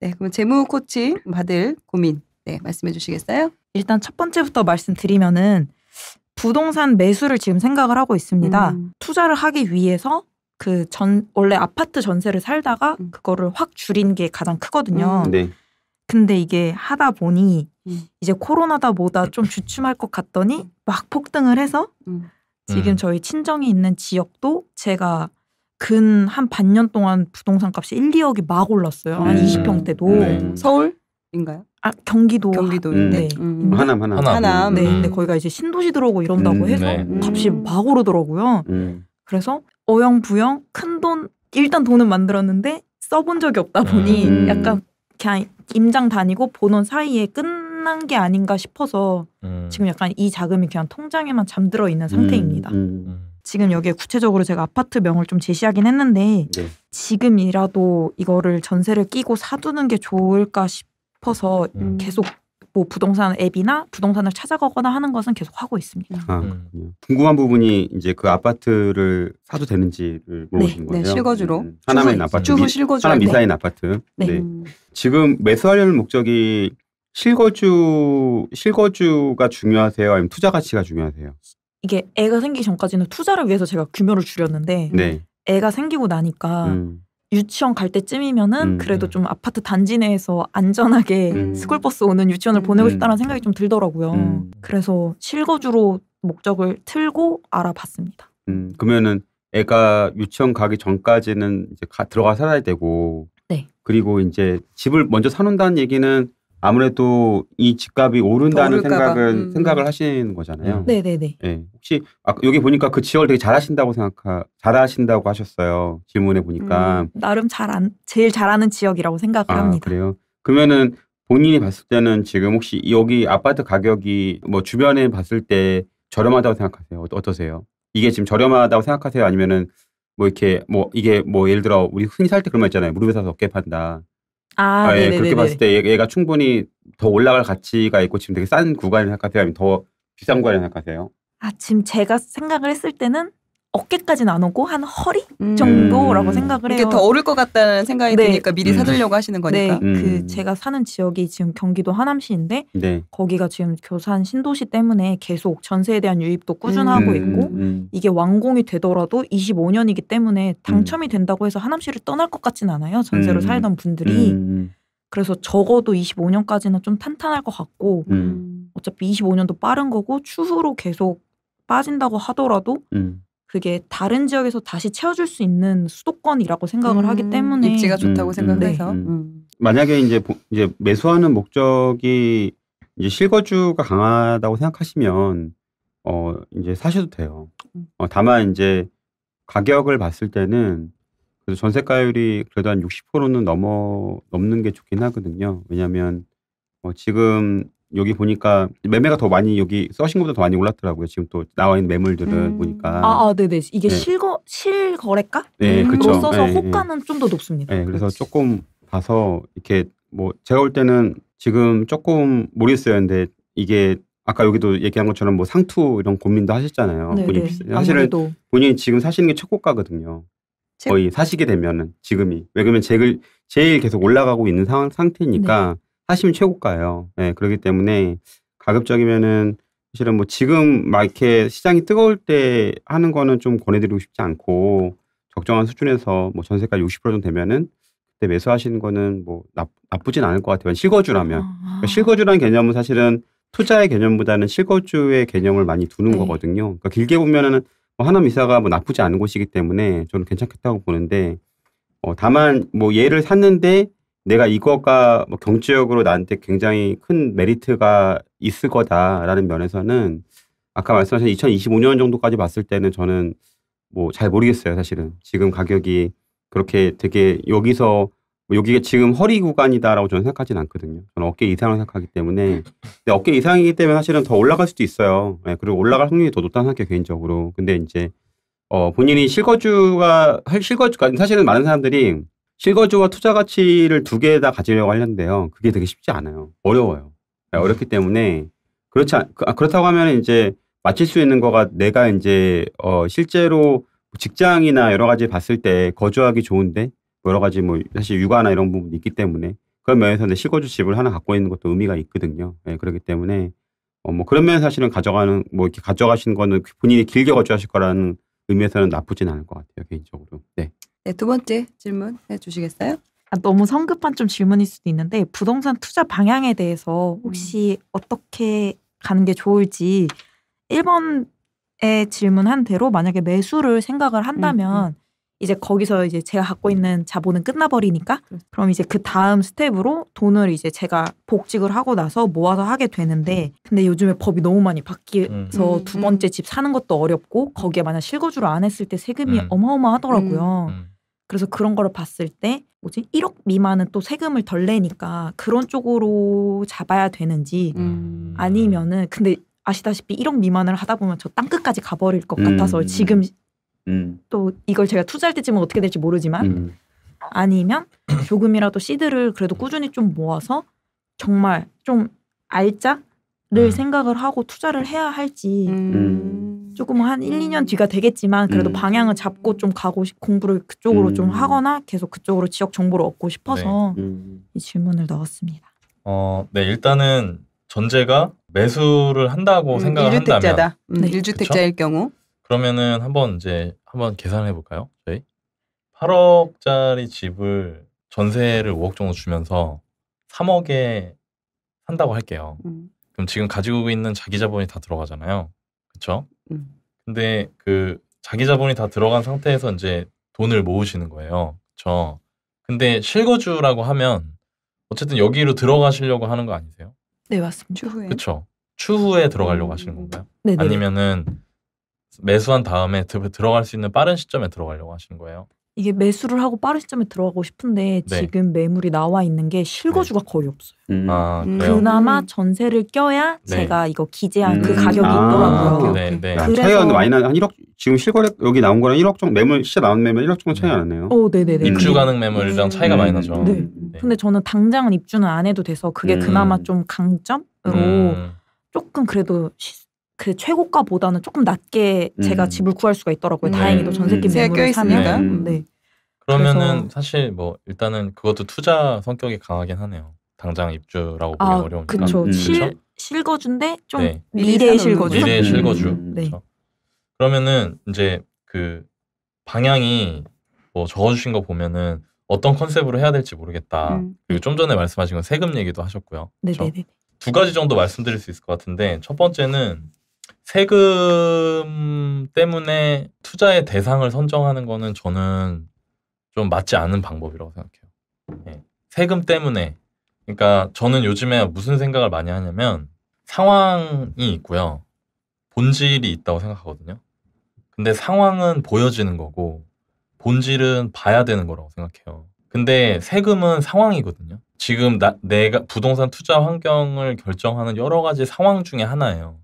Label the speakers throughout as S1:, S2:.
S1: 네, 그럼 재무 코칭 받을 고민 네, 말씀해 주시겠어요? 일단 첫 번째부터 말씀드리면은 부동산 매수를 지금 생각을 하고 있습니다. 음. 투자를 하기 위해서 그 전 원래 아파트 전세를 살다가 음. 그거를 확 줄인 게 가장 크거든요. 음. 네. 근데 이게 하다 보니 음. 이제 코로나다 뭐다 좀 주춤할 것 같더니 음. 막 폭등을 해서 음. 지금 저희 친정이 있는 지역도 제가 근한 반년 동안 부동산 값이 1, 2억이 막 올랐어요. 한2 0평때도 음. 서울인가요? 아 경기도 경기도인데 음. 네. 음. 음. 하남 하남 하남 네, 근데 거기가 이제 신도시 들어오고 이런다고 해서 네. 값이 막 오르더라고요. 그래서 어영부영 큰 돈 일단 돈은 만들었는데 써본 적이 없다 보니 음. 약간 그냥 임장 다니고 보는 사이에 끝난 게 아닌가 싶어서 음. 지금 약간 이 자금이 그냥 통장에만 잠들어 있는 상태입니다. 음. 지금 여기에 구체적으로 제가 아파트 명을 좀 제시하긴 했는데 네. 지금이라도 이거를 전세를 끼고 사두는 게 좋을까 싶어서 음. 계속 뭐 부동산 앱이나 부동산을 찾아가거나 하는 것은 계속 하고 있습니다. 아,
S2: 음. 궁금한 부분이 이제 그 아파트를 사도 되는지를 네. 물어보신 네, 거예요. 음, 네, 실거주로. 하남에 아파트, 주부 실거주. 하남 미사인 네. 아파트. 네. 네. 지금 매수하려는 목적이 실거주 실거주가 중요하세요? 아니면 투자 가치가 중요하세요?
S1: 이게 애가 생기기 전까지는 투자를 위해서 제가 규모를 줄였는데 네. 애가 생기고 나니까 음. 유치원 갈 때쯤이면은 음. 그래도 음. 좀 아파트 단지 내에서 안전하게 음. 스쿨버스 오는 유치원을 보내고 음. 싶다는 생각이 좀 들더라고요. 음. 그래서 실거주로 목적을 틀고 알아봤습니다.
S2: 음, 그러면은 애가 유치원 가기 전까지는 이제 가, 들어가 살아야 되고 네. 그리고 이제 집을 먼저 사놓는다는 얘기는 아무래도 이 집값이 오른다는 생각은 음. 생각을 하시는 거잖아요. 음. 네네네. 네. 혹시 아 여기 보니까 그 지역을 되게 잘하신다고 생각하 잘하신다고 하셨어요. 질문에 보니까 음,
S1: 나름 잘 안 제일 잘하는 지역이라고 생각을 아, 합니다.
S2: 그래요? 그러면은 본인이 봤을 때는 지금 혹시 여기 아파트 가격이 뭐 주변에 봤을 때 저렴하다고 생각하세요? 어떠세요? 이게 지금 저렴하다고 생각하세요? 아니면은 뭐 이렇게 뭐 이게 뭐 예를 들어 우리 흔히 살 때 그런 말 있잖아요. 무릎에 사서 어깨 판다.
S1: 아, 예, 네, 네, 그렇게 네, 봤을 때
S2: 얘가 충분히 더 올라갈 가치가 있고 지금 되게 싼 구간이라 생각하세요? 아니면 더 비싼 구간이라 생각하세요?
S1: 아, 지금 제가 생각을 했을 때는 어깨까지는 안 오고 한 허리 음. 정도라고 음. 생각을 해요. 이게 더 오를 것 같다는 생각이 네. 드니까 미리 음. 사들려고 하시는 네, 거니까. 네, 음. 그 제가 사는 지역이 지금 경기도 하남시인데 네. 거기가 지금 교산 신도시 때문에 계속 전세에 대한 유입도 꾸준하고 음. 있고 이게 완공이 되더라도 25년이기 때문에 당첨이 된다고 해서 하남시를 떠날 것 같진 않아요. 전세로 살던 분들이. 그래서 적어도 25년까지는 좀 탄탄할 것 같고 어차피 25년도 빠른 거고 추후로 계속 빠진다고 하더라도 음. 그게 다른 지역에서 다시 채워줄 수 있는 수도권이라고 생각을 음, 하기 때문에 입지가 좋다고 음, 음 생각해서 네. 음. 음,
S2: 만약에 이제 이제 매수하는 목적이 이제 실거주가 강하다고 생각하시면 어 이제 사셔도 돼요. 음. 어, 다만 이제 가격을 봤을 때는 그래서 전세가율이 그래도 한 60%는 넘어 넘는 게 좋긴 하거든요. 왜냐하면 어, 뭐 지금 여기 보니까 매매가 더 많이 여기 써신 것보다 더 많이 올랐더라고요. 지금 또 나와 있는 매물들을 음. 보니까. 아,
S1: 아, 네네. 이게 네. 실거 실거래가? 네, 음. 그렇죠. 써서 네, 네. 호가는 네. 좀더 높습니다.
S2: 네, 그래서 그렇지. 조금 봐서 이렇게 뭐 제가 볼 때는 지금 조금 모르겠어요. 근데 이게 아까 여기도 얘기한 것처럼 뭐 상투 이런 고민도 하셨잖아요. 본인 사실은 본인이 지금 사시는 게 최고가거든요. 제... 거의 사시게 되면은 지금이 왜냐면 제일 제일 계속 올라가고 있는 상 상태니까. 네. 하시면 최고가예요. 예, 네, 그렇기 때문에 가급적이면은 사실은 뭐 지금 막 이렇게 시장이 뜨거울 때 하는 거는 좀 권해드리고 싶지 않고 적정한 수준에서 뭐 전세가 60% 정도 되면은 그때 매수하시는 거는 뭐 나, 나쁘진 않을 것 같아요. 실거주라면. 아. 그러니까 실거주라는 개념은 사실은 투자의 개념보다는 실거주의 개념을 많이 두는 네. 거거든요. 그러니까 길게 보면은 뭐하나미사가뭐 나쁘지 않은 곳이기 때문에 저는 괜찮겠다고 보는데 어, 다만 뭐 얘를 샀는데 내가 이거가 뭐 경제적으로 나한테 굉장히 큰 메리트가 있을 거다라는 면에서는 아까 말씀하신 2025년 정도까지 봤을 때는 저는 뭐 잘 모르겠어요 사실은 지금 가격이 그렇게 되게 여기서 뭐 여기가 지금 허리 구간이다라고 저는 생각하진 않거든요. 저는 어깨 이상을 생각하기 때문에 근데 어깨 이상이기 때문에 사실은 더 올라갈 수도 있어요. 네, 그리고 올라갈 확률이 더 높다는 생각해 개인적으로. 근데 이제 어 본인이 실거주가 실거주가 사실은 많은 사람들이 실거주와 투자 가치를 두 개 다 가지려고 하는데요 그게 되게 쉽지 않아요. 어려워요. 네, 어렵기 때문에 그렇지 않, 그, 아, 그렇다고 하면 이제 맞힐 수 있는 거가 내가 이제 어 실제로 직장이나 여러 가지 봤을 때 거주하기 좋은데 여러 가지 뭐 사실 육아나 이런 부분이 있기 때문에 그런 면에서 내 실거주 집을 하나 갖고 있는 것도 의미가 있거든요. 네, 그렇기 때문에 어뭐 그런 면에서 사실은 가져가는 뭐 이렇게 가져가시는 거는 그 본인이 길게 거주하실 거라는 의미에서는 나쁘진 않을 것 같아요 개인적으로. 네.
S1: 네, 두 번째 질문 해주시겠어요? 아, 너무 성급한 좀 질문일 수도 있는데 부동산 투자 방향에 대해서 음. 혹시 음. 어떻게 가는 게 좋을지 1번에 질문한 대로 만약에 매수를 생각을 한다면 음, 음. 이제 거기서 이제 제가 갖고 있는 자본은 끝나버리니까 그렇죠. 그럼 이제 그 다음 스텝으로 돈을 이제 제가 복직을 하고 나서 모아서 하게 되는데 음. 근데 요즘에 법이 너무 많이 바뀌어서 음. 두 번째 음. 집 사는 것도 어렵고 거기에 만약 실거주를 안 했을 때 세금이 음. 어마어마하더라고요. 음. 그래서 그런 거를 봤을 때 뭐지 1억 미만은 또 세금을 덜 내니까 그런 쪽으로 잡아야 되는지 음. 아니면은 근데 아시다시피 1억 미만을 하다 보면 저 땅끝까지 가버릴 것 같아서 음. 지금 음. 또 이걸 제가 투자할 때쯤은 어떻게 될지 모르지만 음. 아니면 조금이라도 시드를 그래도 꾸준히 좀 모아서 정말 좀 알짜를 음. 생각을 하고 투자를 해야 할지 조금 한 1, 2년 뒤가 되겠지만 그래도 음. 방향을 잡고 좀 가고 싶, 공부를 그쪽으로 음. 좀 하거나 계속 그쪽으로 지역 정보를 얻고 싶어서 네. 음. 이 질문을 넣었습니다.
S3: 어, 네, 일단은 전제가 매수를 한다고 음, 생각을 일주택자다. 한다면 음, 네. 일주택자일 경우 그러면은 한번 이제 한번 계산해 볼까요? 저희 8억짜리 집을 전세를 5억 정도 주면서 3억에 산다고 할게요. 음. 그럼 지금 가지고 있는 자기 자본이 다 들어가잖아요. 그렇죠? 음. 근데 그 자기 자본이 다 들어간 상태에서 이제 돈을 모으시는 거예요. 저 근데 실거주라고 하면 어쨌든 여기로 들어가시려고 하는 거 아니세요?
S1: 네 맞습니다. 추후에
S3: 그렇죠. 추후에 들어가려고 음. 하시는 건가요? 네네. 네. 아니면은 매수한 다음에 들어갈 수 있는 빠른 시점에 들어가려고 하시는 거예요?
S1: 이게 매수를 하고 빠른 시점에 들어가고 싶은데 네. 지금 매물이 나와 있는 게 실거주가 네. 거의 없어요.
S2: 음. 아, 음. 그나마
S1: 음. 전세를 껴야 네. 제가 이거 기재한 음. 그 가격이 아,
S2: 있더라고요. 네, 네. 그래서 차이가 많이 나한 1억 지금 실거래 여기 나온 거랑 1억 정도 매물 시세 나온 매물 1억 정도 차이 안 네. 나네요. 어, 네, 네, 네. 입주 가능 매물이랑 차이가 많이 나죠. 네. 음,
S1: 근데 저는 당장은 입주는 안 해도 돼서 그게 그나마 좀 강점으로 조금 그래도 시, 그 최고가보다는 조금 낮게 음. 제가 집을 구할 수가 있더라고요. 네. 다행히도 전세기 음. 매물을 사면. 네.
S3: 네. 그러면은 사실 뭐 일단은 그것도 투자 성격이 강하긴 하네요. 당장 입주라고 보기 아, 어려우니까. 그쵸. 음. 실
S1: 실거주인데 좀 네. 미래의 실거주. 미래의 음. 실거주. 음. 네.
S3: 그러면은 이제 그 방향이 뭐 적어주신 거 보면은 어떤 컨셉으로 해야 될지 모르겠다. 음. 그리고 좀 전에 말씀하신 건 세금 얘기도 하셨고요. 네네네. 네, 네, 네. 두 가지 정도 말씀드릴 수 있을 것 같은데 첫 번째는 세금 때문에 투자의 대상을 선정하는 거는 저는 좀 맞지 않은 방법이라고 생각해요. 네. 세금 때문에. 그러니까 저는 요즘에 무슨 생각을 많이 하냐면 상황이 있고요. 본질이 있다고 생각하거든요. 근데 상황은 보여지는 거고 본질은 봐야 되는 거라고 생각해요. 근데 세금은 상황이거든요. 지금 나, 내가 부동산 투자 환경을 결정하는 여러 가지 상황 중에 하나예요.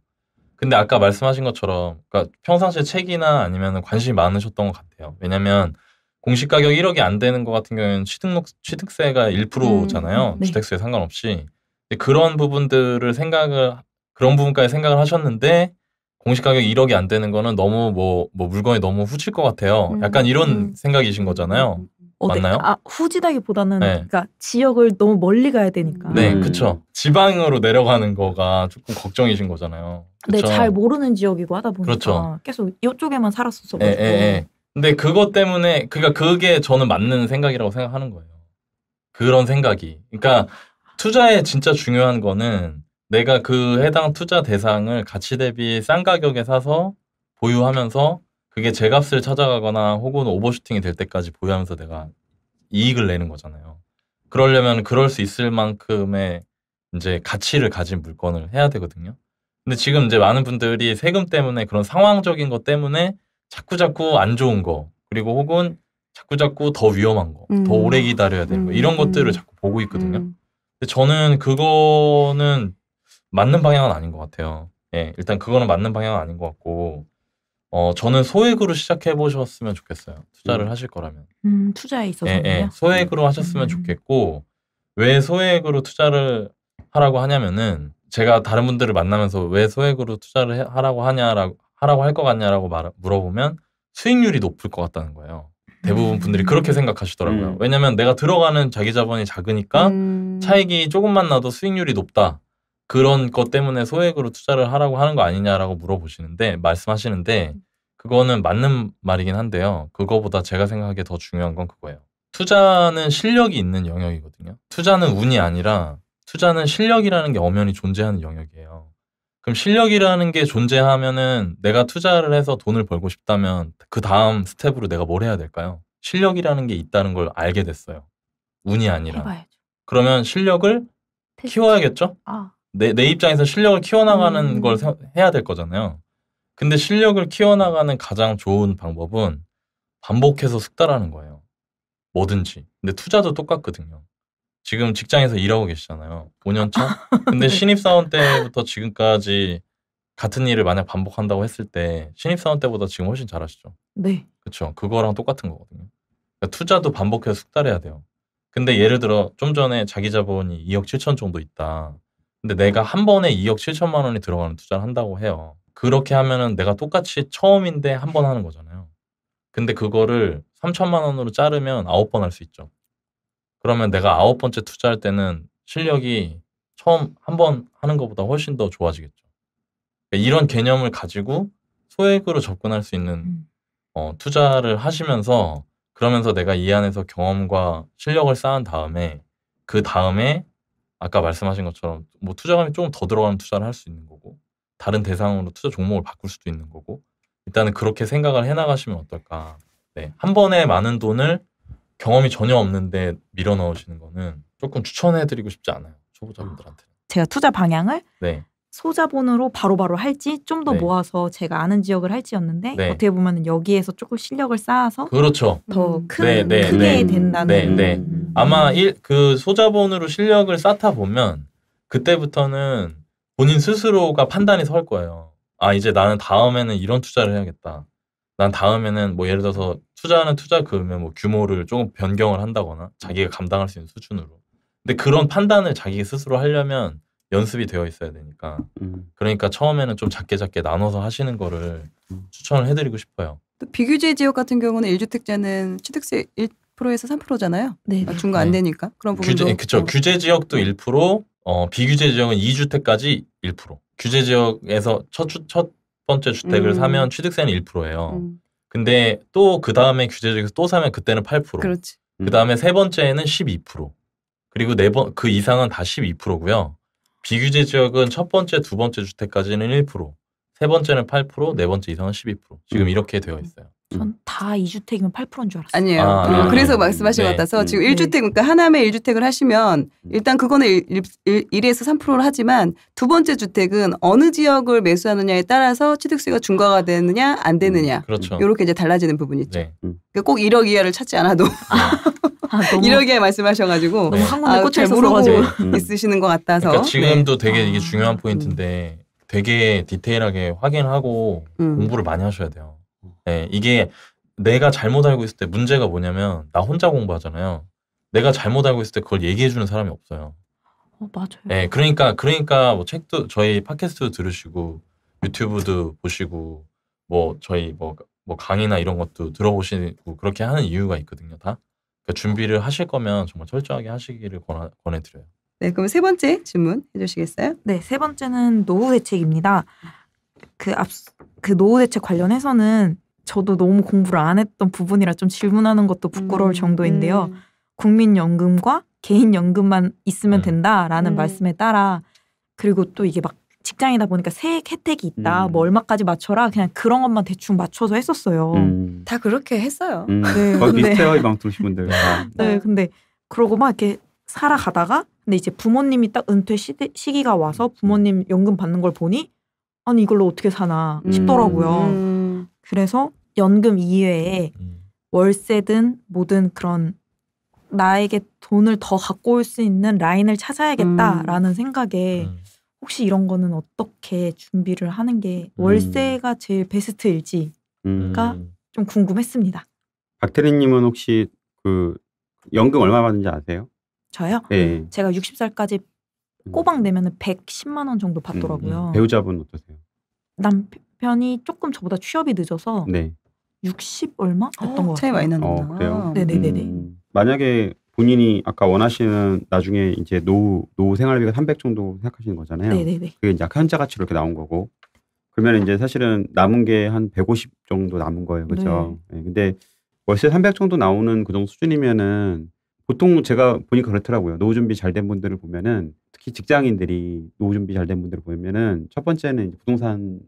S3: 근데 아까 말씀하신 것처럼 그러니까 평상시에 책이나 아니면 관심이 많으셨던 것 같아요. 왜냐면 공시 가격 1억이 안 되는 것 같은 경우에는 취득록 취득세가 1%잖아요. 음, 음, 네. 주택세 상관없이 그런 부분들을 생각을 그런 부분까지 생각을 하셨는데 공시 가격 1억이 안 되는 거는 너무 뭐, 뭐 물건이 너무 후칠것 같아요. 약간 이런 음. 생각이신 거잖아요. 음, 어디, 네. 맞나요? 아,
S1: 후지다기보다는 네. 그러니까 지역을 너무 멀리 가야 되니까.
S3: 네, 음. 그렇죠. 지방으로 내려가는 거가 조금 걱정이신 거잖아요. 네, 그쵸? 네, 잘
S1: 모르는 지역이고 하다 보니까 그렇죠. 계속 이쪽에만 살았었어 가지고. 예, 예, 예.
S3: 근데 그것 때문에 그러니까 그게 저는 맞는 생각이라고 생각하는 거예요. 그런 생각이. 그러니까 투자에 진짜 중요한 거는 내가 그 해당 투자 대상을 가치 대비 싼 가격에 사서 보유하면서 그게 제 값을 찾아가거나 혹은 오버슈팅이 될 때까지 보유하면서 내가 이익을 내는 거잖아요. 그러려면 그럴 수 있을 만큼의 이제 가치를 가진 물건을 해야 되거든요. 근데 지금 이제 많은 분들이 세금 때문에 그런 상황적인 것 때문에 자꾸 자꾸 안 좋은 거 그리고 혹은 자꾸 자꾸 더 위험한 거, 음. 더 오래 기다려야 되는 거 음, 이런 것들을 음. 자꾸 보고 있거든요. 음. 근데 저는 그거는 맞는 방향은 아닌 것 같아요. 예, 일단 그거는 맞는 방향은 아닌 것 같고 어, 저는 소액으로 시작해 보셨으면 좋겠어요. 투자를 음. 하실 거라면.
S1: 음, 투자에 있어서요. 예, 예,
S3: 소액으로 음. 하셨으면 음. 좋겠고 왜 소액으로 투자를 하라고 하냐면은 제가 다른 분들을 만나면서 왜 소액으로 투자를 하라고 하냐라고 하라고 할 것 같냐라고 말, 물어보면 수익률이 높을 것 같다는 거예요. 대부분 분들이 음. 그렇게 생각하시더라고요. 음. 왜냐면 내가 들어가는 자기 자본이 작으니까 차익이 조금만 나도 수익률이 높다. 그런 것 때문에 소액으로 투자를 하라고 하는 거 아니냐라고 물어보시는데 말씀하시는데 음. 그거는 맞는 말이긴 한데요. 그거보다 제가 생각하기에 더 중요한 건 그거예요. 투자는 실력이 있는 영역이거든요. 투자는 운이 아니라 투자는 실력이라는 게 엄연히 존재하는 영역이에요. 그럼 실력이라는 게 존재하면은 내가 투자를 해서 돈을 벌고 싶다면 그 다음 스텝으로 내가 뭘 해야 될까요? 실력이라는 게 있다는 걸 알게 됐어요. 운이 아니라. 해봐야죠. 그러면 실력을 키워야겠죠? 아. 내, 내 입장에서 실력을 키워나가는 음. 걸 해야 될 거잖아요. 근데 실력을 키워나가는 가장 좋은 방법은 반복해서 숙달하는 거예요. 뭐든지. 근데 투자도 똑같거든요. 지금 직장에서 일하고 계시잖아요. 5년 차. 근데 네. 신입사원 때부터 지금까지 같은 일을 만약 반복한다고 했을 때 신입사원 때보다 지금 훨씬 잘하시죠. 네. 그렇죠. 그거랑 똑같은 거거든요. 그러니까 투자도 반복해서 숙달해야 돼요. 근데 예를 들어 좀 전에 자기 자본이 2억 7천 정도 있다. 근데 내가 한 번에 2억 7천만 원이 들어가는 투자를 한다고 해요. 그렇게 하면은 내가 똑같이 처음인데 한 번 하는 거잖아요. 근데 그거를 3천만 원으로 자르면 9번 할 수 있죠. 그러면 내가 아홉 번째 투자할 때는 실력이 처음 한 번 하는 것보다 훨씬 더 좋아지겠죠. 그러니까 이런 개념을 가지고 소액으로 접근할 수 있는 음. 어, 투자를 하시면서 그러면서 내가 이 안에서 경험과 실력을 쌓은 다음에 그 다음에 아까 말씀하신 것처럼 뭐 투자금이 조금 더들어가는 투자를 할 수 있는 거고 다른 대상으로 투자 종목을 바꿀 수도 있는 거고 일단은 그렇게 생각을 해나가시면 어떨까. 네, 한 번에 많은 돈을 경험이 전혀 없는데 밀어 넣으시는 거는 조금 추천해드리고 싶지 않아요 초보자분들한테.
S1: 제가 투자 방향을 네. 소자본으로 바로바로 할지 좀더 네. 모아서 제가 아는 지역을 할지였는데 네. 어떻게 보면 여기에서 조금 실력을 쌓아서 그렇죠. 더큰 음. 네, 네, 크게 네. 된다는 네, 네,
S3: 음. 아마 일, 그 소자본으로 실력을 쌓다 보면 그때부터는 본인 스스로가 판단이 설 거예요. 아 이제 나는 다음에는 이런 투자를 해야겠다. 난 다음에는 뭐 예를 들어서 투자하는 투자금의 뭐 규모를 조금 변경을 한다거나 자기가 감당할 수 있는 수준으로. 근데 그런 판단을 자기 스스로 하려면 연습이 되어 있어야 되니까 음. 그러니까 처음에는 좀 작게 작게 나눠서 하시는 거를 음. 추천을 해드리고 싶어요.
S1: 또 비규제 지역 같은 경우는 1주택자는 취득세 1%에서 3%잖아요. 네. 그러니까 중과 안 네. 되니까 그런 부분도 규제, 예, 그쵸. 어.
S3: 규제 지역도 1%, 어, 비규제 지역은 2주택까지 1%. 규제 지역에서 첫, 주, 첫 번째 주택을 음. 사면 취득세는 1%예요. 음. 근데 또 그 다음에 규제 지역에서 또 사면 그때는 8%. 그렇지. 그 다음에 세 번째에는 12%. 그리고 네 번 그 이상은 다 12%고요. 비규제 지역은 첫 번째, 두 번째 주택까지는 1%, 세 번째는 8%, 네 번째 이상은 12%. 지금 음. 이렇게 되어 있어요.
S1: 전다 음. 2주택이면 8%인 줄 알았어요. 아니에요. 아, 네. 그래서 아, 말씀하신 네. 것 같아서 음. 지금 네. 1주택, 그러니까 음. 하나의 1주택을 하시면 일단 그거는 1, 1, 에서 3%를 하지만 두 번째 주택은 어느 지역을 매수하느냐에 따라서 취득세가 중과가 되느냐 안 되느냐. 음, 그렇죠. 이렇게 이제 달라지는 부분이 있죠. 네. 그러니까 꼭 1억 이하를 찾지 않아도. 네. 아, 이렇게 말씀하셔가지고 너무 한국에 꽂혀 있어서
S2: 있으시는 것 같아서 그러니까 지금도
S3: 네. 되게 이게 아. 중요한 포인트인데 되게 디테일하게 확인하고 음. 공부를 많이 하셔야 돼요. 네, 이게 내가 잘못 알고 있을 때 문제가 뭐냐면 나 혼자 공부하잖아요. 내가 잘못 알고 있을 때 그걸 얘기해 주는 사람이 없어요. 어, 맞아요. 네, 그러니까 그러니까 뭐 책도 저희 팟캐스트도 들으시고 유튜브도 보시고 뭐 저희 뭐, 뭐 강의나 이런 것도 들어보시고 그렇게 하는 이유가 있거든요, 다. 그러니까 준비를 하실 거면 정말 철저하게 하시기를 권하, 권해드려요.
S1: 네, 그럼 세 번째 질문 해주시겠어요? 네, 세 번째는 노후 대책입니다. 그앞그 그 노후 대책 관련해서는 저도 너무 공부를 안 했던 부분이라 좀 질문하는 것도 부끄러울 음, 정도인데요. 음. 국민연금과 개인연금만 있으면 네. 음. 된다라는 말씀에 따라 그리고 또 이게 막 직장이다 보니까 세액 혜택이 있다. 뭐 음. 뭐 얼마까지 맞춰라. 그냥 그런 것만 대충 맞춰서 했었어요. 음. 다 그렇게 했어요. 음. 네, 비슷해요, 이
S2: 방통신분들. 네.
S1: 네, 근데 그러고 막 이렇게 살아가다가 근데 이제 부모님이 딱 은퇴 시대, 시기가 와서 부모님 연금 받는 걸 보니 아니 이걸로 어떻게 사나 음. 싶더라고요. 음. 그래서 연금 이외에 월세든 뭐든 그런 나에게 돈을 더 갖고 올 수 있는 라인을 찾아야겠다라는 음. 생각에 음. 혹시 이런 거는 어떻게 준비를 하는 게 음. 월세가 음. 제일 베스트일지가
S2: 음.
S1: 좀 궁금했습니다.
S2: 박태리님은 혹시 그 연금 얼마 받는지 아세요?
S1: 저요? 네. 제가 60살까지 음. 꼬박 내면 110만 원 정도 받더라고요. 음, 음,
S2: 배우자분 어떠세요?
S1: 남편이 조금 저보다 취업이 늦어서 네. 60 얼마 됐던 어, 것 같아요. 차이 많이 나는 어, 네네네네. 네, 네,
S2: 네. 만약에 본인이 아까 원하시는 나중에 이제 노후 노후 생활비가 300 정도 생각하시는 거잖아요. 네네네. 그게 이제 현자 가치로 이렇게 나온 거고 그러면 이제 사실은 남은 게 한 150 정도 남은 거예요, 그죠? 네. 네. 근데 월세 300 정도 나오는 그 정도 수준이면은 보통 제가 보니 그렇더라고요. 노후 준비 잘 된 분들을 보면은 특히 직장인들이 노후 준비 잘 된 분들을 보면은 첫 번째는 부동산을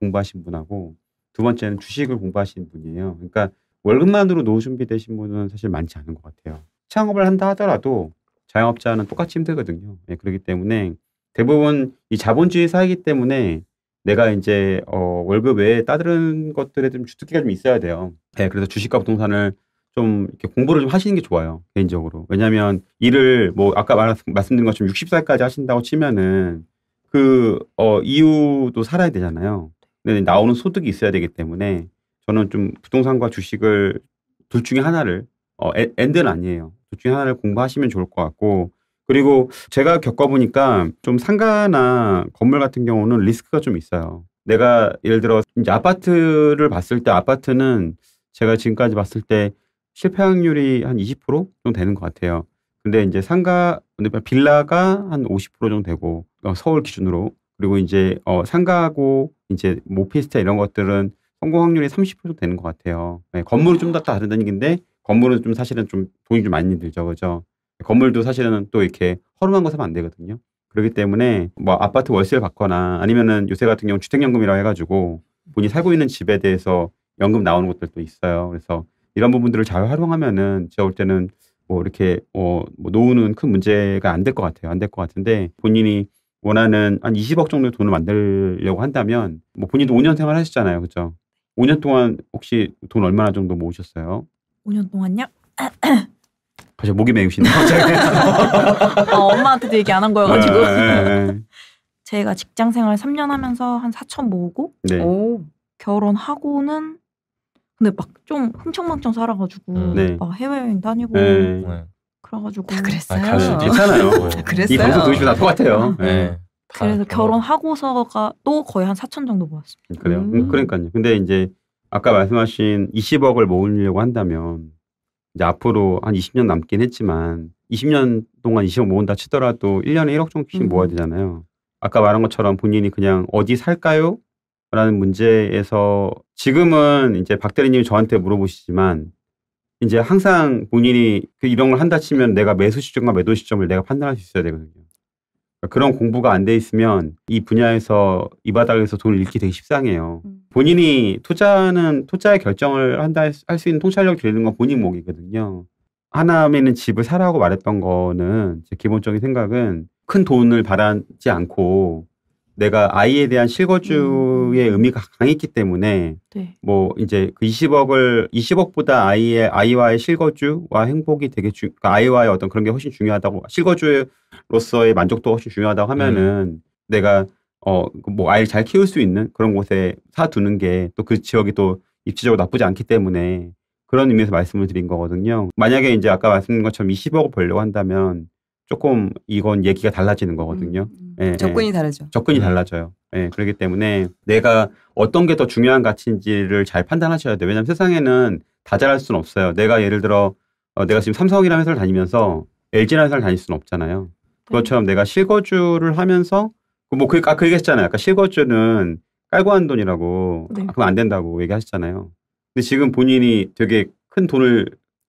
S2: 공부하신 분하고 두 번째는 주식을 공부하신 분이에요. 그러니까 월급만으로 노후 준비되신 분은 사실 많지 않은 것 같아요. 창업을 한다 하더라도 자영업자는 똑같이 힘들거든요. 예, 그렇기 때문에 대부분 이 자본주의 사회이기 때문에 내가 이제 어, 월급 외에 따다는 것들에 좀 주특기가 좀 있어야 돼요. 예, 그래서 주식과 부동산을 좀 이렇게 공부를 좀 하시는 게 좋아요 개인적으로 왜냐하면 일을 뭐 아까 말, 말씀드린 것처럼 60살까지 하신다고 치면은 그 어, 이유도 살아야 되잖아요. 근데 나오는 소득이 있어야 되기 때문에 저는 좀 부동산과 주식을 둘 중에 하나를 어, 앤드는 아니에요. 둘 중에 하나를 공부하시면 좋을 것 같고 그리고 제가 겪어보니까 좀 상가나 건물 같은 경우는 리스크가 좀 있어요. 내가 예를 들어 이제 아파트를 봤을 때 아파트는 제가 지금까지 봤을 때 실패 확률이 한 20% 정도 되는 것 같아요. 근데 이제 상가 그러니까 빌라가 한 50% 정도 되고 그러니까 서울 기준으로 그리고 이제 어 상가하고 이제 모피스텔 이런 것들은 성공 확률이 30% 정도 되는 것 같아요. 네, 건물이 좀더다른다는 얘기인데 건물은 좀 사실은 좀 돈이 좀 많이 들죠. 그죠? 건물도 사실은 또 이렇게 허름한 거 사면 안 되거든요. 그렇기 때문에 뭐 아파트 월세를 받거나 아니면은 요새 같은 경우 주택연금이라고 해가지고 본인이 살고 있는 집에 대해서 연금 나오는 것들도 있어요. 그래서 이런 부분들을 잘 활용하면은 제가 볼 때는 뭐 이렇게 어, 뭐 노후는 큰 문제가 안 될 것 같아요. 안 될 것 같은데 본인이 원하는 한 20억 정도 의 돈을 만들려고 한다면 뭐 본인도 5년 생활하셨잖아요. 그죠? 5년 동안 혹시 돈 얼마나 정도 모으셨어요?
S1: 5년 동안요?
S2: 갑자기 목이 메우시네. 아,
S1: 엄마한테도 얘기 안 한 거여가지고. 네, 네, 네. 제가 직장 생활 3년 하면서 한 4천 모으고 네. 결혼하고는 근데 막 좀 흥청망청 살아가지고 음. 네. 막 해외여행 다니고 네. 그래가지고 다 그랬어요.
S3: 아, 괜찮아요. 다 어. 그랬어요. 이
S2: 방송 들으시면 다 똑같아요. 음. 네.
S1: 그래서 어. 결혼하고서가 또 거의 한 4천 정도 모았습니다.
S2: 그래요. 음. 음. 그러니까요. 근데 이제 아까 말씀하신 20억을 모으려고 한다면 이제 앞으로 한 20년 남긴 했지만 20년 동안 20억 모은다 치더라도 1년에 1억 정도씩 음. 모아야 되잖아요. 아까 말한 것처럼 본인이 그냥 어디 살까요? 라는 문제에서 지금은 이제 박 대리님이 저한테 물어보시지만 이제 항상 본인이 그 이런 걸 한다 치면 내가 매수 시점과 매도 시점을 내가 판단할 수 있어야 되거든요. 그런 음. 공부가 안 돼 있으면 이 분야에서 이 바닥에서 돈을 잃기 되게 쉽상해요. 음. 본인이 투자는 투자의 결정을 한다 할 수 있는 통찰력을 기르는 건 본인 몫이거든요. 하나면은 집을 사라고 말했던 거는 제 기본적인 생각은 큰 돈을 바라지 않고 내가 아이에 대한 실거주의 음. 의미가 강했기 때문에 네. 뭐 이제 그 20억을 20억보다 아이의 아이와의 실거주와 행복이 되게 주 그러니까 아이와의 어떤 그런 게 훨씬 중요하다고 실거주 의 로서의 만족도가 훨씬 중요하다고 음. 하면은 음. 내가 어뭐 그 아이를 잘 키울 수 있는 그런 곳에 사두는 게 또 그 지역이 또 입지적으로 나쁘지 않기 때문에 그런 의미에서 말씀을 드린 거거든요. 만약에 이제 아까 말씀드린 것처럼 20억을 벌려고 한다면 조금 이건 얘기가 달라지는 거거든요. 음, 음. 예, 예. 접근이 예. 다르죠. 접근이 음. 달라져요. 예, 그렇기 때문에 내가 어떤 게 더 중요한 가치인지를 잘 판단하셔야 돼요. 왜냐하면 세상에는 다 잘할 수는 없어요. 내가 예를 들어 어, 내가 지금 삼성이라는 회사를 다니면서 LG라는 회사를 다닐 수는 없잖아요. 네. 그것처럼 내가 실거주를 하면서 그 뭐 그, 아, 그 얘기했잖아요. 아까 실거주는 깔고 한 돈이라고 네. 아, 그건 안 된다고 얘기하셨잖아요. 근데 지금 본인이 되게 큰 돈을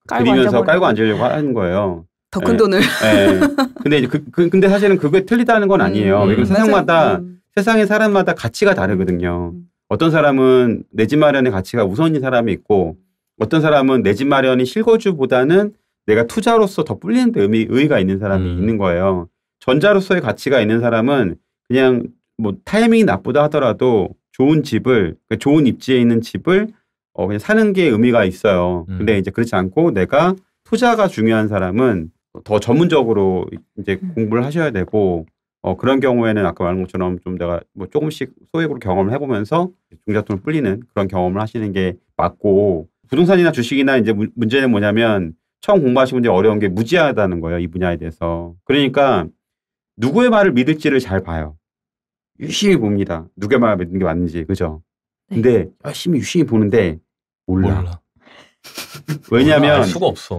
S2: 들이면서 깔고 앉으려고 하는 거예요. 더큰 네. 돈을. 네. 근데 이제 그, 그, 근데 사실은 그게 틀리다는 건 아니에요. 음, 음. 왜 세상마다 음. 세상의 사람마다 가치가 다르거든요. 음. 음. 어떤 사람은 내 집 마련의 가치가 우선인 사람이 있고 어떤 사람은 내 집 마련이 실거주보다는 내가 투자로서 더 불리는 데 의미, 의의가 있는 사람이 음. 있는 거예요. 전자로서의 가치가 있는 사람은 그냥 뭐 타이밍이 나쁘다 하더라도 좋은 집을 그러니까 좋은 입지에 있는 집을 어 그냥 사는 게 의미가 있어요. 음. 근데 이제 그렇지 않고 내가 투자가 중요한 사람은 더 전문적으로 이제 음. 공부를 하셔야 되고 어 그런 경우에는 아까 말한 것처럼 좀 내가 뭐 조금씩 소액으로 경험을 해보면서 종잣돈을 불리는 그런 경험을 하시는 게 맞고 부동산이나 주식이나 이제 문제는 뭐냐면 처음 공부하시는 데 어려운 게 무지하다는 거예요. 이 분야에 대해서. 그러니까 누구의 말을 믿을지를 잘 봐요. 유심히 봅니다. 누구의 말을 믿는 게 맞는지. 그죠? 네. 근데 열심히 유심히 보는데 몰라. 몰라. 왜냐하면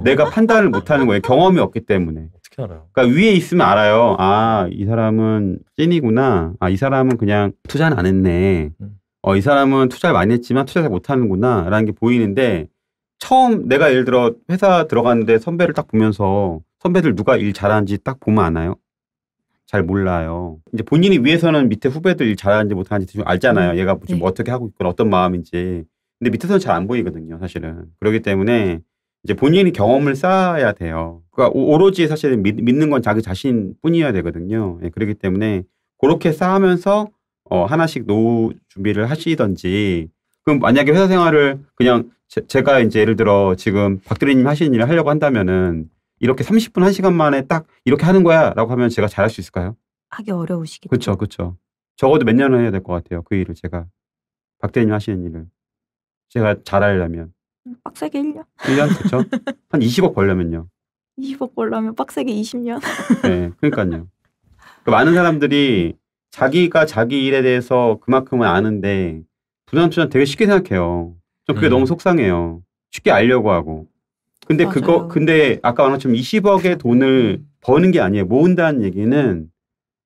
S2: 내가 판단을 못하는 거예요. 경험이 없기 때문에. 어떻게 알아요? 그러니까 위에 있으면 알아요. 아이 사람은 찐이구나. 아이 사람은 그냥 투자는 안 했네. 음. 어이 사람은 투자를 많이 했지만 투자 를 못하는구나라는 게 보이는데 처음 내가 예를 들어 회사 들어갔는데 선배를 딱 보면서 선배들 누가 일 잘하는지 딱 보면 아나요? 잘 몰라요. 이제 본인이 위에서는 밑에 후배들 일 잘하는지 못하는지 좀 알잖아요. 음. 얘가 뭐 지금 네. 어떻게 하고 있건 어떤 마음인지. 근데 밑에서는 잘 안 보이거든요, 사실은. 그렇기 때문에 이제 본인이 경험을 쌓아야 돼요. 그러니까 오로지 사실은 믿, 믿는 건 자기 자신뿐이어야 되거든요. 예, 그렇기 때문에 그렇게 쌓으면서 어, 하나씩 노후 준비를 하시던지 그럼 만약에 회사 생활을 그냥 제, 가 이제 예를 들어 지금 박대리님 하시는 일을 하려고 한다면은 이렇게 30분 1시간 만에 딱 이렇게 하는 거야라고 하면 제가 잘할 수 있을까요?
S1: 하기 어려우시겠죠.
S2: 그렇죠, 그렇죠. 적어도 몇 년을 해야 될 것 같아요. 그 일을 제가 박대리님 하시는 일을 제가 잘하려면
S1: 음, 빡세게 1년.
S2: 1년 그렇죠. 한 20억 벌려면요.
S1: 20억 벌려면 빡세게 20년.
S2: 네, 그러니까요. 그 많은 사람들이 자기가 자기 일에 대해서 그만큼은 아는데 부산 투자 되게 쉽게 생각해요. 저 그게 음. 너무 속상해요. 쉽게 알려고 하고. 근데 맞아요. 그거 근데 아까 말한 것처럼 20억의 돈을 음. 버는 게 아니에요. 모은다는 얘기는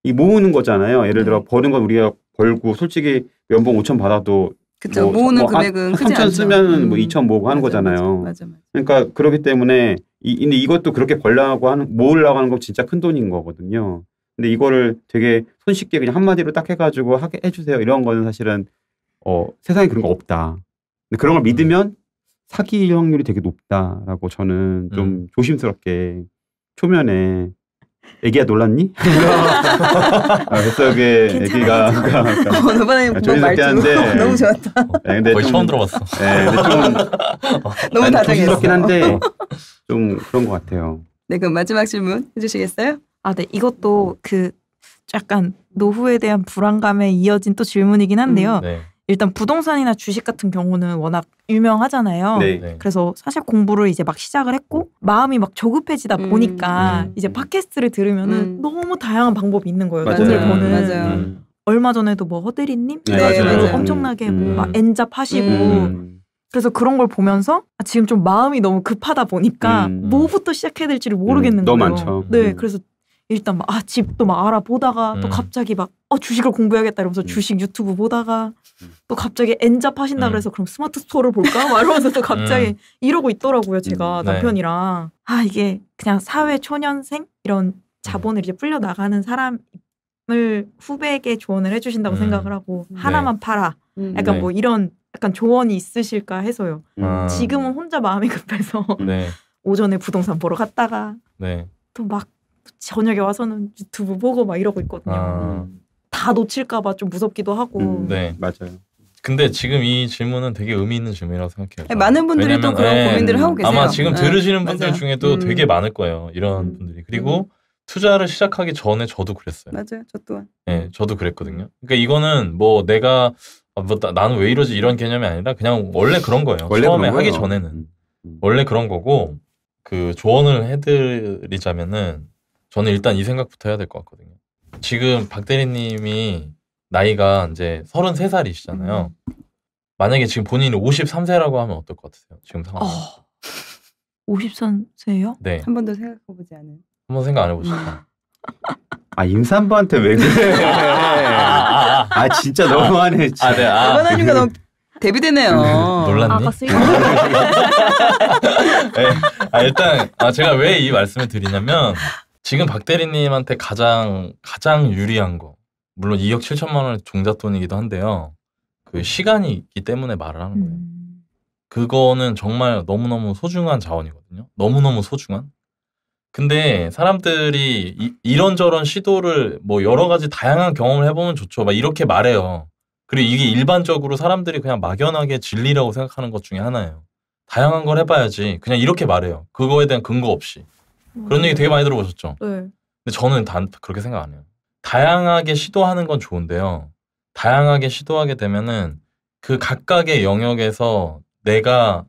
S2: 이 모으는 거잖아요. 예를 들어 네. 버는 건 우리가 벌고 솔직히 연봉 5천 받아도 그쵸 뭐, 모으는 뭐 금액은 3천 쓰면 뭐 음. 뭐 2천 모으고 하는 맞아, 거잖아요. 맞아, 맞아, 그러니까 그렇기 때문에 이 근데 이것도 그렇게 벌려고 하는 모으려고 하는 건 진짜 큰 돈인 거거든요. 근데 이거를 되게 손쉽게 그냥 한마디로 딱 해가지고 하게 해주세요 이런 거는 사실은 어 세상에 그런 거 없다. 근데 그런 걸 음. 믿으면 사기 확률이 되게 높다라고 저는 좀 음. 조심스럽게 초면에 애기야 놀랐니? 아, 뱃속에 애기가 오늘 어, 아, 뭐 조심스럽는데 너무 좋았다. 네, 근데 거의 좀, 처음 들어봤어. 네, 근데 좀 너무 다정했긴 한데 어. 좀 그런 것 같아요.
S1: 네, 그럼 마지막 질문 해주시겠어요? 아, 네, 이것도 그 약간 노후에 대한 불안감에 이어진 또 질문이긴 한데요. 음, 네. 일단 부동산이나 주식 같은 경우는 워낙 유명하잖아요. 네. 네. 그래서 사실 공부를 이제 막 시작을 했고 마음이 막 조급해지다 음. 보니까 음. 이제 팟캐스트를 들으면은 음. 너무 다양한 방법이 있는 거예요. 맞아요. 돈을 버는. 음, 음. 얼마 전에도 뭐허드리님 네, 네, 맞아요. 엄청나게 음. 막 엔잡 하시고 그래서 그런 걸 보면서 아, 지금 좀 마음이 너무 급하다 보니까 뭐부터 시작해야 될지를 모르겠는 거예요. 너무 많죠. 네, 그래서 일단 막 아 집도 막 알아보다가 음. 또 갑자기 막 어 주식을 공부해야겠다 이러면서 음. 주식 유튜브 보다가 음. 또 갑자기 엔잡 하신다 음. 그래서 그럼 스마트 스토어를 볼까 막 이러면서 또 갑자기 음. 이러고 있더라고요 제가 음, 네. 남편이랑 아 이게 그냥 사회 초년생 이런 자본을 이제 풀려 나가는 사람 을 후배에게 조언을 해주신다고 생각을 하고 네. 하나만 네. 팔아 약간 네. 뭐 이런 약간 조언이 있으실까 해서요 아. 지금은 혼자 마음이 급해서 네. 오전에 부동산 보러 갔다가 네. 또막 저녁에 와서는 유튜브 보고 막 이러고 있거든요. 아. 다 놓칠까봐 좀 무섭기도 하고. 음,
S2: 네, 맞아요.
S3: 근데 지금 이 질문은 되게 의미 있는 질문이라고 생각해요. 네, 많은 분들이 또 그런 네, 고민들을 하고 계세요. 아마 지금 네, 들으시는 맞아요. 중에도 음. 되게 많을 거예요. 이런 음. 분들이. 그리고 투자를 시작하기 전에 저도 그랬어요.
S1: 맞아요. 저 또한.
S3: 네, 저도 그랬거든요. 그러니까 이거는뭐 내가 아, 뭐 나, 나는 왜 이러지 이런 개념이 아니라 그냥 원래 그런 거예요. 원래 처음에 그런 하기 전에는 음, 음. 원래 그런 거고 그 조언을 해드리자면은 저는 일단 이 생각부터 해야 될 것 같거든요. 지금 박 대리님이 나이가 이제 33살이시잖아요. 음. 만약에 지금 본인이 53세라고 하면 어떨 것 같으세요? 지금 상황. 어,
S1: 53세요? 네. 한 번도 생각해보지 않은.
S2: 한번 생각 안 해보셨다. 음. 아 임산부한테 왜 그래? 아, 아, 아, 아, 진짜 너무하네. 아, 네. 아, 권한이가 너무
S1: 데뷔되네요. 놀랐니? 아,
S2: 네.
S3: 아 일단 아 제가 왜 이 말씀을 드리냐면 지금 박 대리님한테 가장 가장 유리한 거 물론 2억 7천만 원의 종잣돈이기도 한데요. 그 시간이 있기 때문에 말을 하는 거예요. 음. 그거는 정말 너무너무 소중한 자원이거든요. 너무너무 소중한. 근데 사람들이 이, 이런저런 시도를 뭐 여러 가지 다양한 경험을 해보면 좋죠. 막 이렇게 말해요. 그리고 이게 일반적으로 사람들이 그냥 막연하게 진리라고 생각하는 것 중에 하나예요. 다양한 걸 해봐야지. 그냥 이렇게 말해요. 그거에 대한 근거 없이. 그런 얘기 되게 많이 들어보셨죠? 네. 근데 저는 단 그렇게 생각 안 해요. 다양하게 시도하는 건 좋은데요. 다양하게 시도하게 되면은 그 각각의 영역에서 내가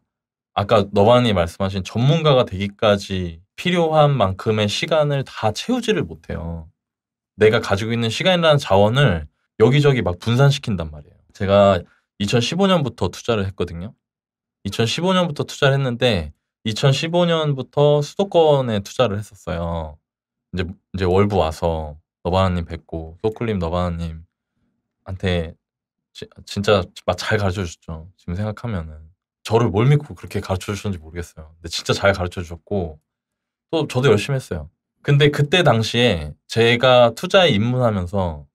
S3: 아까 너반이 말씀하신 전문가가 되기까지 필요한 만큼의 시간을 다 채우지를 못해요. 내가 가지고 있는 시간이라는 자원을 여기저기 막 분산시킨단 말이에요. 제가 2015년부터 투자를 했거든요. 2015년부터 투자를 했는데 2015년부터 수도권에 투자를 했었어요. 이제 이제 월부 와서 너바나님 뵙고 소클림 너바나님한테 진짜 막 잘 가르쳐 주셨죠. 지금 생각하면은 저를 뭘 믿고 그렇게 가르쳐 주셨는지 모르겠어요. 근데 진짜 잘 가르쳐 주셨고 또 저도 열심히 했어요. 근데 그때 당시에 제가 투자에 입문하면서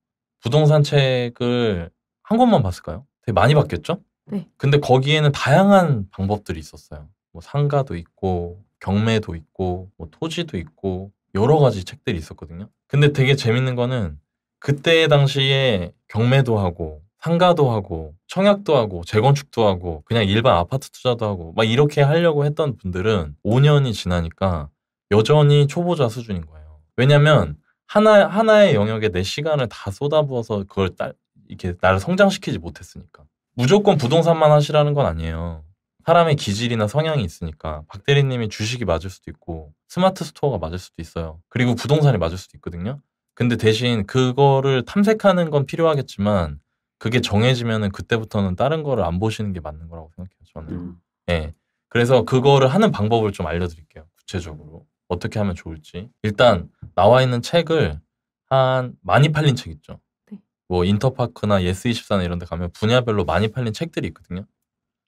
S3: 부동산 책을 한 권만 봤을까요? 되게 많이 봤겠죠? 네. 근데 거기에는 다양한 방법들이 있었어요. 뭐 상가도 있고 경매도 있고 뭐 토지도 있고 여러 가지 책들이 있었거든요. 근데 되게 재밌는 거는 그때 당시에 경매도 하고 상가도 하고 청약도 하고 재건축도 하고 그냥 일반 아파트 투자도 하고 막 이렇게 하려고 했던 분들은 5년이 지나니까 여전히 초보자 수준인 거예요. 왜냐면 하나 하나의 영역에 내 시간을 다 쏟아부어서 그걸 딸, 이렇게 나를 성장시키지 못했으니까 무조건 부동산만 하시라는 건 아니에요. 사람의 기질이나 성향이 있으니까 박 대리님이 주식이 맞을 수도 있고 스마트 스토어가 맞을 수도 있어요. 그리고 부동산이 맞을 수도 있거든요. 근데 대신 그거를 탐색하는 건 필요하겠지만 그게 정해지면은 그때부터는 다른 거를 안 보시는 게 맞는 거라고 생각해요. 저는. 음. 예. 그래서 그거를 하는 방법을 좀 알려드릴게요. 구체적으로 어떻게 하면 좋을지. 일단 나와 있는 책을 한 많이 팔린 책 있죠. 네. 뭐 인터파크나 예스24나 이런 데 가면 분야별로 많이 팔린 책들이 있거든요.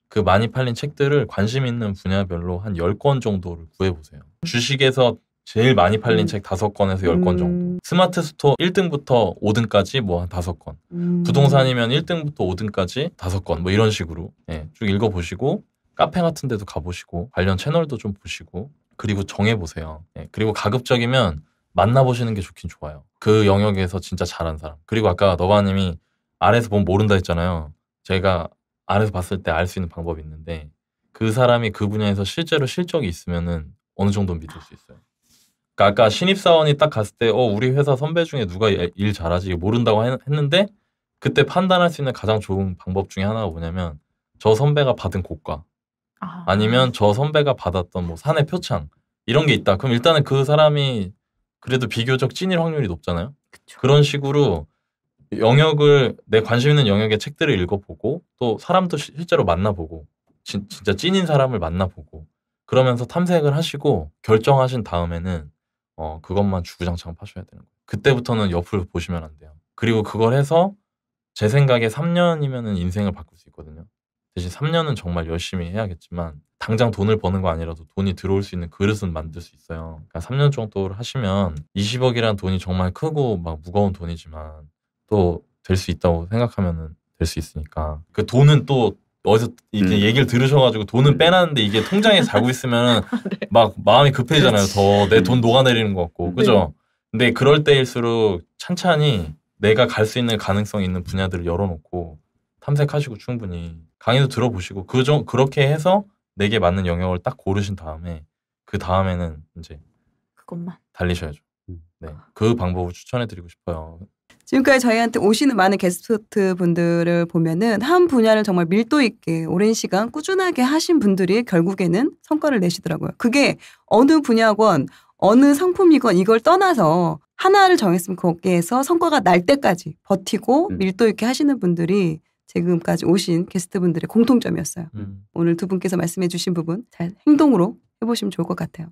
S3: 그 많이 팔린 책들을 관심 있는 분야별로 한 10권 정도를 구해보세요. 주식에서 제일 많이 팔린 음. 책 5권에서 10권 정도. 음. 스마트 스토어 1등부터 5등까지 뭐 한 5권. 음. 부동산이면 1등부터 5등까지 5권. 뭐 이런 식으로 예, 쭉 읽어보시고 카페 같은 데도 가보시고 관련 채널도 좀 보시고 그리고 정해보세요. 예, 그리고 가급적이면 만나보시는 게 좋긴 좋아요. 그 영역에서 진짜 잘한 사람. 그리고 아까 너가님이 아래에서 보면 모른다 했잖아요. 제가 안에서 봤을 때 알 수 있는 방법이 있는데 그 사람이 그 분야에서 실제로 실적이 있으면은 어느 정도는 믿을 수 있어요. 그러니까 아까 신입 사원이 딱 갔을 때 어 우리 회사 선배 중에 누가 일 잘하지 모른다고 했는데 그때 판단할 수 있는 가장 좋은 방법 중에 하나가 뭐냐면 저 선배가 받은 고가 아. 니면저 선배가 받았던 뭐 사내 표창 이런 게 있다. 그럼 일단은 그 사람이 그래도 비교적 찐일 확률이 높잖아요. 그쵸. 그런 식으로 영역을 내 관심 있는 영역의 책들을 읽어보고 또 사람도 실제로 만나보고 진, 진짜 찐인 사람을 만나보고 그러면서 탐색을 하시고 결정하신 다음에는 어, 그것만 주구장창 파셔야 되는 거예요. 그때부터는 옆을 보시면 안 돼요. 그리고 그걸 해서 제 생각에 3년이면 인생을 바꿀 수 있거든요. 대신 3년은 정말 열심히 해야겠지만 당장 돈을 버는 거 아니라도 돈이 들어올 수 있는 그릇은 만들 수 있어요. 그러니까 3년 정도를 하시면 20억이란 돈이 정말 크고 막 무거운 돈이지만 또될수 있다고 생각하면은 될 수 있으니까 그 돈은 또 어디서 이렇게 음. 얘기를 들으셔가지고 돈은 음. 빼놨는데 이게 통장에 자고 있으면 아, 네. 막 마음이 급해지잖아요. 더 내 돈 녹아내리는 것 같고 음. 그죠? 네. 근데 그럴 때일수록 찬찬히 내가 갈 수 있는 가능성 있는 분야들을 열어놓고 탐색하시고 충분히 강의도 들어보시고 그저 그렇게 해서 내게 맞는 영역을 딱 고르신 다음에 그 다음에는 이제 그것만 달리셔야죠. 음. 네, 그 방법을 추천해드리고 싶어요.
S1: 지금까지 저희한테 오시는 많은 게스트 분들을 보면은 한 분야를 정말 밀도 있게 오랜 시간 꾸준하게 하신 분들이 결국에는 성과를 내시더라고요. 그게 어느 분야건 어느 상품이건 이걸 떠나서 하나를 정했으면 거기에서 성과가 날 때까지 버티고 음. 밀도 있게 하시는 분들이 지금까지 오신
S3: 게스트분들의 공통점이었어요. 음. 오늘 두 분께서 말씀해 주신 부분 잘 행동으로 해보시면 좋을 것 같아요.